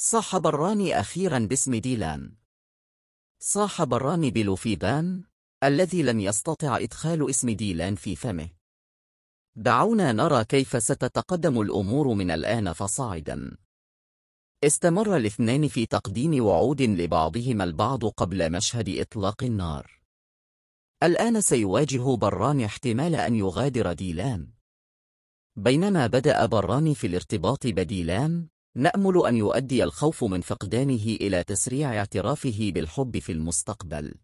صاح براني أخيرا باسم ديلان صاح براني بلوفي الذي لم يستطع إدخال اسم ديلان في فمه دعونا نرى كيف ستتقدم الأمور من الآن فصاعدا استمر الاثنان في تقديم وعود لبعضهما البعض قبل مشهد إطلاق النار الآن سيواجه بران احتمال أن يغادر ديلان بينما بدأ بران في الارتباط بديلان نأمل أن يؤدي الخوف من فقدانه إلى تسريع اعترافه بالحب في المستقبل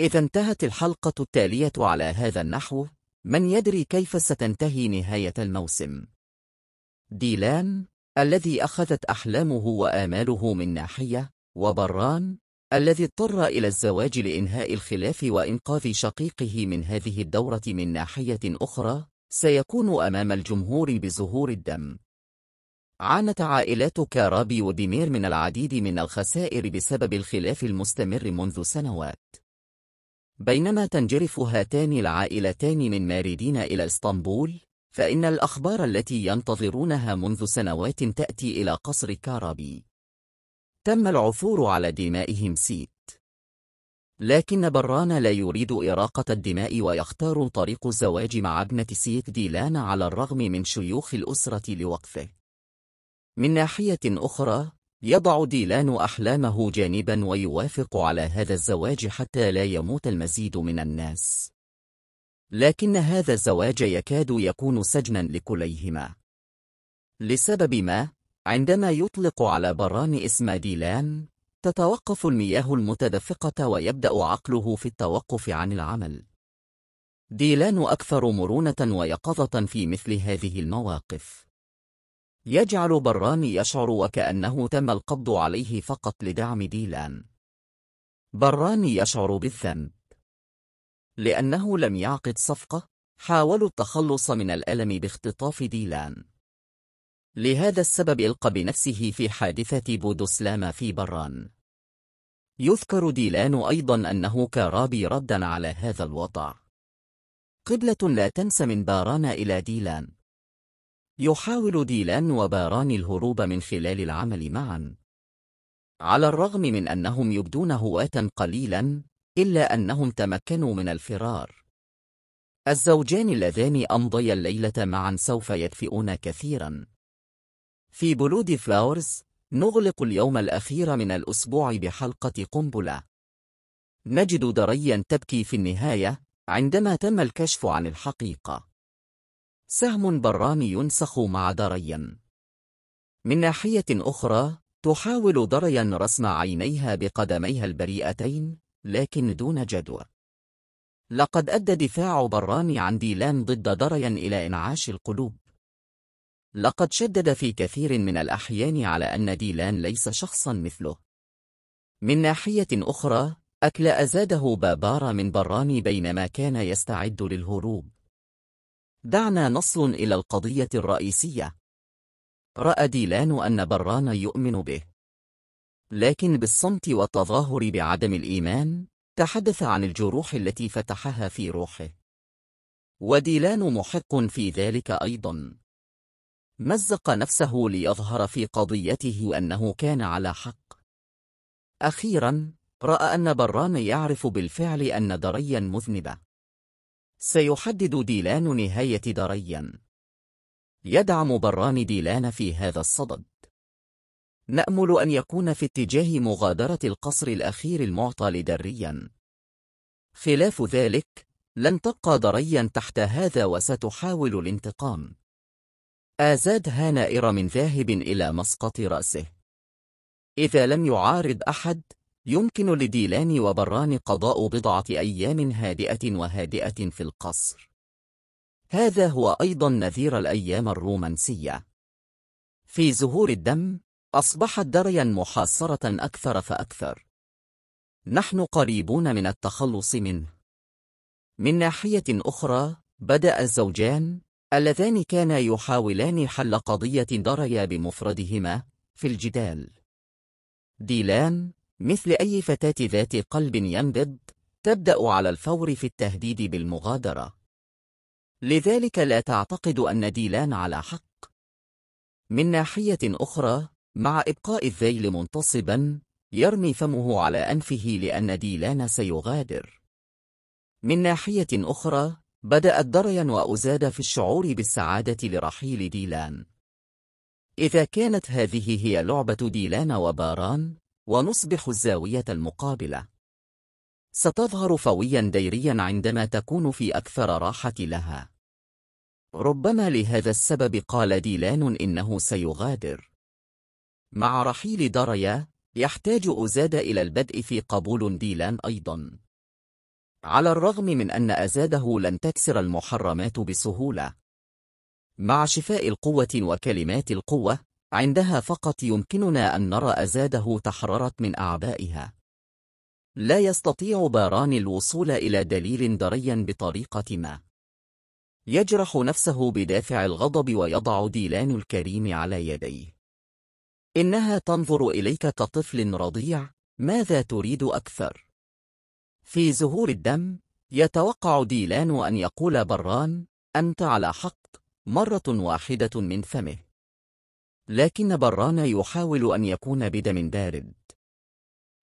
إذا انتهت الحلقة التالية على هذا النحو من يدري كيف ستنتهي نهاية الموسم ديلان الذي أخذت أحلامه وآماله من ناحية وبران الذي اضطر إلى الزواج لإنهاء الخلاف وإنقاذ شقيقه من هذه الدورة من ناحية أخرى سيكون أمام الجمهور بزهور الدم عانت عائلات كارابي وديمير من العديد من الخسائر بسبب الخلاف المستمر منذ سنوات بينما تنجرف هاتان العائلتان من ماردين إلى اسطنبول فإن الأخبار التي ينتظرونها منذ سنوات تأتي إلى قصر كارابي تم العثور على دمائهم سيت لكن بران لا يريد إراقة الدماء ويختار طريق الزواج مع ابنة سيت ديلان على الرغم من شيوخ الأسرة لوقفه من ناحية أخرى يضع ديلان أحلامه جانبا ويوافق على هذا الزواج حتى لا يموت المزيد من الناس لكن هذا الزواج يكاد يكون سجنا لكليهما لسبب ما عندما يطلق على بران اسم ديلان تتوقف المياه المتدفقة ويبدأ عقله في التوقف عن العمل ديلان أكثر مرونة ويقظة في مثل هذه المواقف يجعل براني يشعر وكأنه تم القبض عليه فقط لدعم ديلان براني يشعر بالذنب لأنه لم يعقد صفقة حاولوا التخلص من الألم باختطاف ديلان لهذا السبب القى بنفسه في حادثة بودوسلاما في بران يذكر ديلان أيضا أنه كرابي ردا على هذا الوضع قبلة لا تنس من باران إلى ديلان يحاول ديلان وباران الهروب من خلال العمل معا على الرغم من أنهم يبدون هواة قليلا إلا أنهم تمكنوا من الفرار الزوجان اللذان أمضيا الليلة معا سوف يدفئون كثيرا في بلود فلاورز نغلق اليوم الأخير من الأسبوع بحلقة قنبلة نجد دريا تبكي في النهاية عندما تم الكشف عن الحقيقة سهم برامي ينسخ مع دري من ناحية أخرى تحاول دريا رسم عينيها بقدميها البريئتين لكن دون جدوى لقد أدى دفاع برامي عن ديلان ضد دريا إلى إنعاش القلوب لقد شدد في كثير من الأحيان على أن ديلان ليس شخصا مثله من ناحية أخرى أكل أزاده بابارا من براني بينما كان يستعد للهروب دعنا نصل إلى القضية الرئيسية. رأى ديلان أن بران يؤمن به. لكن بالصمت والتظاهر بعدم الإيمان، تحدث عن الجروح التي فتحها في روحه. وديلان محق في ذلك أيضا. مزق نفسه ليظهر في قضيته أنه كان على حق. أخيرا، رأى أن بران يعرف بالفعل أن دريا مذنبة. سيحدد ديلان نهاية دريا يدعم بران ديلان في هذا الصدد نأمل أن يكون في اتجاه مغادرة القصر الأخير المعطى لدريا خلاف ذلك لن تبقى دريا تحت هذا وستحاول الانتقام آزاد هانائر من ذاهب إلى مسقط رأسه إذا لم يعارض أحد يمكن لديلان وبران قضاء بضعة أيام هادئة وهادئة في القصر هذا هو أيضا نذير الأيام الرومانسية في زهور الدم أصبحت دريا محاصرة أكثر فأكثر نحن قريبون من التخلص منه من ناحية أخرى بدأ الزوجان اللذان كانا يحاولان حل قضية دريا بمفردهما في الجدال ديلان مثل أي فتاة ذات قلب ينبض تبدأ على الفور في التهديد بالمغادرة لذلك لا تعتقد أن ديلان على حق من ناحية أخرى مع إبقاء الذيل منتصبا يرمي فمه على أنفه لأن ديلان سيغادر من ناحية أخرى بدأت دريا وأزاد في الشعور بالسعادة لرحيل ديلان إذا كانت هذه هي لعبة ديلان وباران ونصبح الزاوية المقابلة ستظهر فويا ديريا عندما تكون في أكثر راحة لها ربما لهذا السبب قال ديلان إنه سيغادر مع رحيل داريا يحتاج أزاد إلى البدء في قبول ديلان أيضا على الرغم من أن أزاده لن تكسر المحرمات بسهولة مع شفاء القوة وكلمات القوة عندها فقط يمكننا أن نرى أزاده تحررت من أعبائها لا يستطيع باران الوصول إلى دليل دريا بطريقة ما يجرح نفسه بدافع الغضب ويضع ديلان الكريم على يديه إنها تنظر إليك كطفل رضيع ماذا تريد أكثر؟ في زهور الدم يتوقع ديلان أن يقول بران أنت على حق مرة واحدة من فمه لكن بران يحاول أن يكون بدم بارد.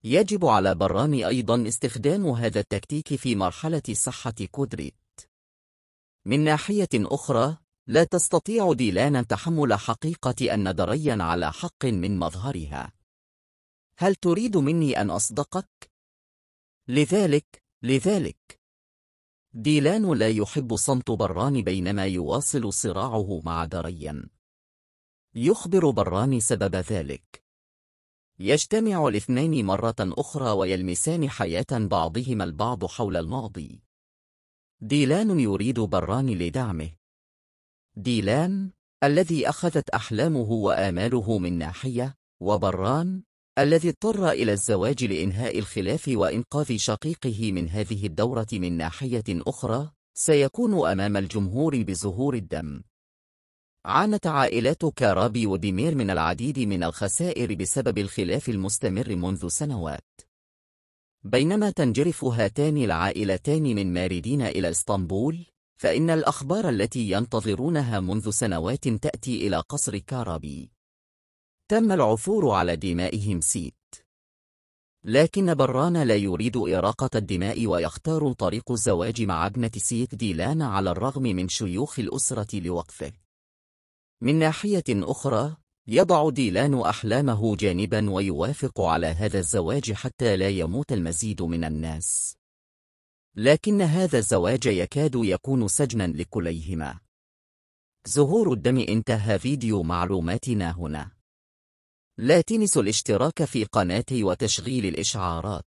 يجب على بران أيضا استخدام هذا التكتيك في مرحلة صحة كودريت. من ناحية أخرى، لا تستطيع ديلان تحمل حقيقة أن دريا على حق من مظهرها. هل تريد مني أن أصدقك؟ لذلك، لذلك، ديلان لا يحب صمت بران بينما يواصل صراعه مع دريا. يخبر براني سبب ذلك يجتمع الاثنين مرة أخرى ويلمسان حياة بعضهما البعض حول الماضي ديلان يريد براني لدعمه ديلان الذي أخذت أحلامه وآماله من ناحية وبران الذي اضطر إلى الزواج لإنهاء الخلاف وإنقاذ شقيقه من هذه الدورة من ناحية أخرى سيكون أمام الجمهور بزهور الدم عانت عائلات كارابي وديمير من العديد من الخسائر بسبب الخلاف المستمر منذ سنوات بينما تنجرف هاتان العائلتان من ماردين إلى اسطنبول فإن الأخبار التي ينتظرونها منذ سنوات تأتي إلى قصر كارابي تم العثور على دمائهم سيت لكن بران لا يريد إراقة الدماء ويختار طريق الزواج مع ابنة سيت ديلان على الرغم من شيوخ الأسرة لوقفه من ناحية أخرى، يضع ديلان أحلامه جانبا ويوافق على هذا الزواج حتى لا يموت المزيد من الناس. لكن هذا الزواج يكاد يكون سجنا لكليهما. زهور الدم انتهى فيديو معلوماتنا هنا. لا تنسوا الاشتراك في قناتي وتشغيل الإشعارات.